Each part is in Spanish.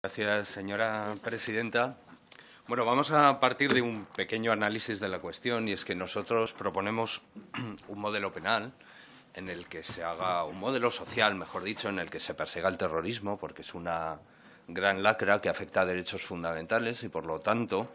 Gracias, señora presidenta. Bueno, vamos a partir de un pequeño análisis de la cuestión y es que nosotros proponemos un modelo penal en el que se haga un modelo social, mejor dicho, en el que se persiga el terrorismo, porque es una gran lacra que afecta a derechos fundamentales y, por lo tanto,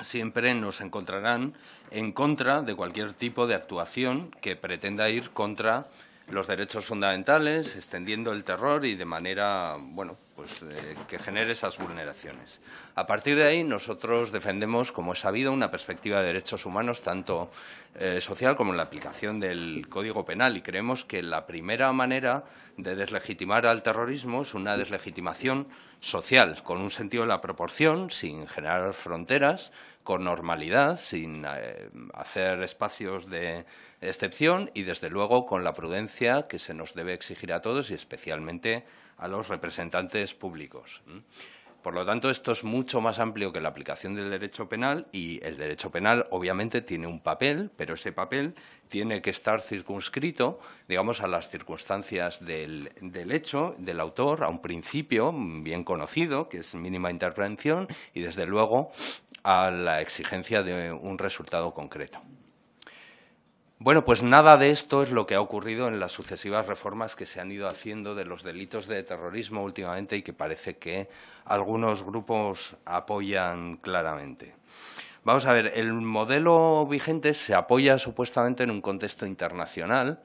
siempre nos encontrarán en contra de cualquier tipo de actuación que pretenda ir contra los derechos fundamentales, extendiendo el terror y de manera, bueno, pues eh, que genere esas vulneraciones. A partir de ahí, nosotros defendemos, como es sabido, una perspectiva de derechos humanos tanto eh, social como en la aplicación del Código Penal y creemos que la primera manera de deslegitimar al terrorismo es una deslegitimación social, con un sentido de la proporción, sin generar fronteras, con normalidad, sin eh, hacer espacios de excepción y, desde luego, con la prudencia que se nos debe exigir a todos y especialmente a los representantes públicos. Por lo tanto, esto es mucho más amplio que la aplicación del derecho penal y el derecho penal obviamente tiene un papel, pero ese papel tiene que estar circunscrito, digamos, a las circunstancias del, del hecho, del autor, a un principio bien conocido, que es mínima intervención, y desde luego a la exigencia de un resultado concreto. Bueno, pues nada de esto es lo que ha ocurrido en las sucesivas reformas que se han ido haciendo de los delitos de terrorismo últimamente y que parece que algunos grupos apoyan claramente. Vamos a ver, el modelo vigente se apoya supuestamente en un contexto internacional.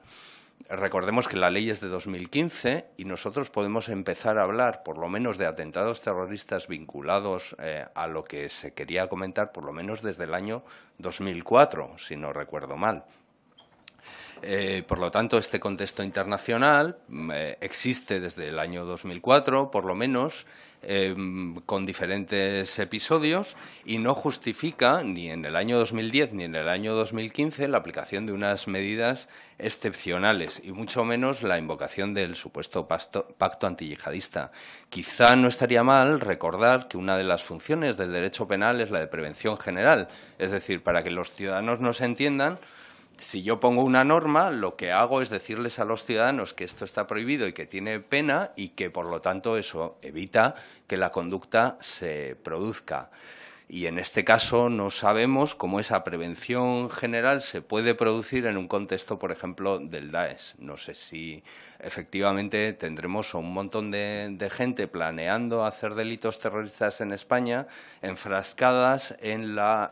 Recordemos que la ley es de 2015 y nosotros podemos empezar a hablar, por lo menos, de atentados terroristas vinculados eh, a lo que se quería comentar, por lo menos desde el año 2004, si no recuerdo mal. Eh, por lo tanto, este contexto internacional mm, eh, existe desde el año 2004, por lo menos, eh, con diferentes episodios y no justifica ni en el año 2010 ni en el año 2015 la aplicación de unas medidas excepcionales y mucho menos la invocación del supuesto pacto antiyihadista. Quizá no estaría mal recordar que una de las funciones del derecho penal es la de prevención general, es decir, para que los ciudadanos nos entiendan, si yo pongo una norma, lo que hago es decirles a los ciudadanos que esto está prohibido y que tiene pena y que, por lo tanto, eso evita que la conducta se produzca. Y en este caso no sabemos cómo esa prevención general se puede producir en un contexto, por ejemplo, del Daes. No sé si efectivamente tendremos un montón de, gente planeando hacer delitos terroristas en España, enfrascadas em,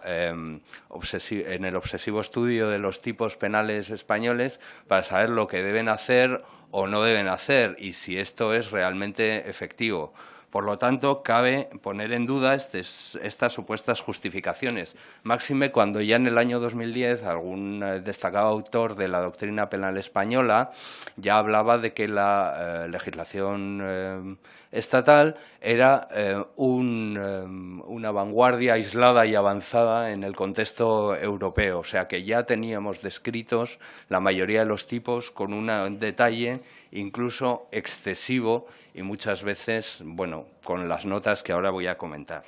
en el obsesivo estudio de los tipos penales españoles para saber lo que deben hacer o no deben hacer y si esto es realmente efectivo por lo tanto, cabe poner en duda este estas supuestas justificaciones, máxime cuando ya en el año 2010 algún eh, destacado autor de la doctrina penal española ya hablaba de que la eh, legislación eh, estatal era una vanguardia aislada y avanzada en el contexto europeo, o sea que ya teníamos descritos la mayoría de los tipos con un detalle incluso excesivo y muchas veces, bueno, con las notas que ahora voy a comentar.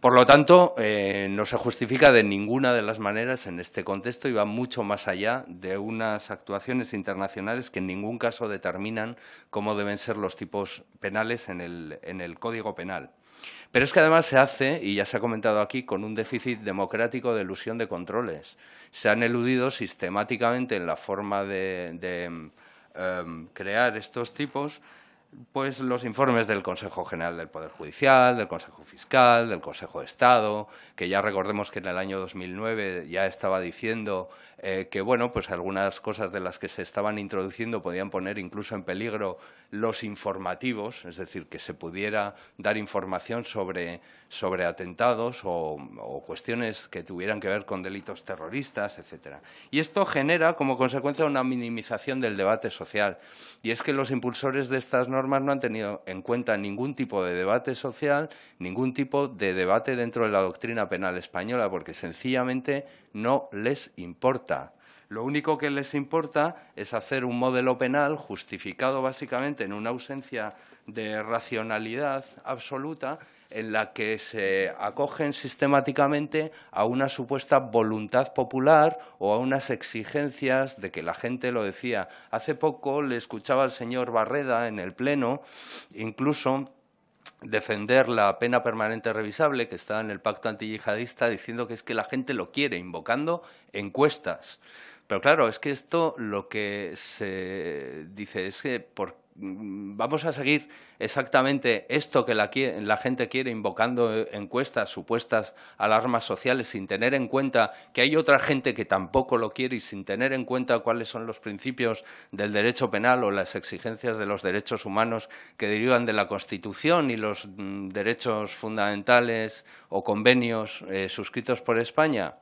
Por lo tanto, eh, no se justifica de ninguna de las maneras en este contexto y va mucho más allá de unas actuaciones internacionales que en ningún caso determinan cómo deben ser los tipos penales en el, en el Código Penal. Pero es que además se hace, y ya se ha comentado aquí, con un déficit democrático de ilusión de controles. Se han eludido sistemáticamente en la forma de, em, crear estos tipos pues los informes del Consejo General del Poder Judicial, del Consejo Fiscal, del Consejo de Estado, que ya recordemos que en el año 2009 ya estaba diciendo eh, que, bueno, pues algunas cosas de las que se estaban introduciendo podían poner incluso en peligro los informativos, es decir, que se pudiera dar información sobre, atentados o, cuestiones que tuvieran que ver con delitos terroristas, etcétera. Y esto genera como consecuencia una minimización del debate social. Y es que los impulsores de estas no han tenido en cuenta ningún tipo de debate social, ningún tipo de debate dentro de la doctrina penal española, porque sencillamente no les importa. Lo único que les importa es hacer un modelo penal justificado básicamente en una ausencia de racionalidad absoluta en la que se acogen sistemáticamente a una supuesta voluntad popular o a unas exigencias de que la gente lo decía. Hace poco le escuchaba al señor Barreda en el Pleno, incluso defender la pena permanente revisable que está en el pacto antiyihadista diciendo que es que la gente lo quiere, invocando encuestas. Pero claro, es que esto lo que se dice es que ¿por Mm, vamos a seguir exactamente esto que la, gente quiere invocando eh, encuestas, supuestas alarmas sociales, sin tener en cuenta que hay otra gente que tampoco lo quiere y sin tener en cuenta cuáles son los principios del derecho penal o las exigencias de los derechos humanos que derivan de la Constitución y los mm, derechos fundamentales o convenios eh, suscritos por España.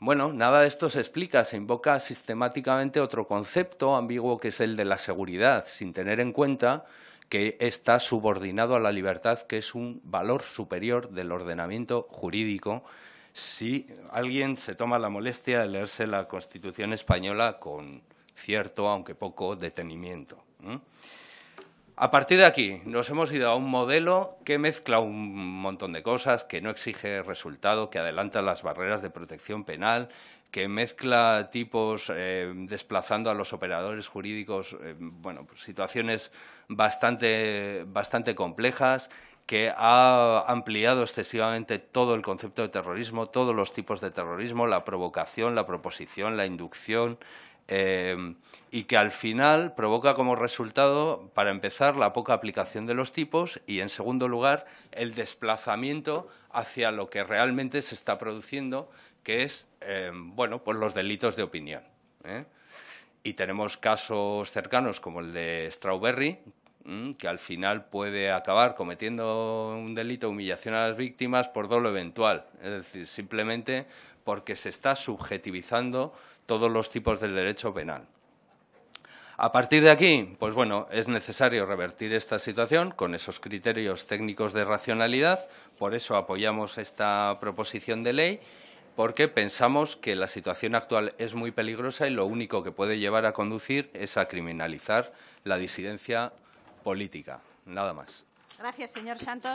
Bueno, nada de esto se explica, se invoca sistemáticamente otro concepto ambiguo que es el de la seguridad, sin tener en cuenta que está subordinado a la libertad, que es un valor superior del ordenamiento jurídico, si alguien se toma la molestia de leerse la Constitución española con cierto, aunque poco, detenimiento. A partir de aquí nos hemos ido a un modelo que mezcla un montón de cosas, que no exige resultado, que adelanta las barreras de protección penal, que mezcla tipos eh, desplazando a los operadores jurídicos, eh, bueno, pues situaciones bastante, bastante complejas, que ha ampliado excesivamente todo el concepto de terrorismo, todos los tipos de terrorismo, la provocación, la proposición, la inducción, Em, y que al final provoca como resultado, para empezar, la poca aplicación de los tipos y, en segundo lugar, el desplazamiento hacia lo que realmente se está produciendo, que es em, bueno, pues los delitos de opinión. ¿eh? Y tenemos casos cercanos como el de Strawberry, Mm, que al final puede acabar cometiendo un delito de humillación a las víctimas por doble eventual, es decir, simplemente porque se está subjetivizando todos los tipos del derecho penal. A partir de aquí, pues bueno, es necesario revertir esta situación con esos criterios técnicos de racionalidad, por eso apoyamos esta proposición de ley porque pensamos que la situación actual es muy peligrosa y lo único que puede llevar a conducir es a criminalizar la disidencia política. Nada más. Gracias, señor Santos.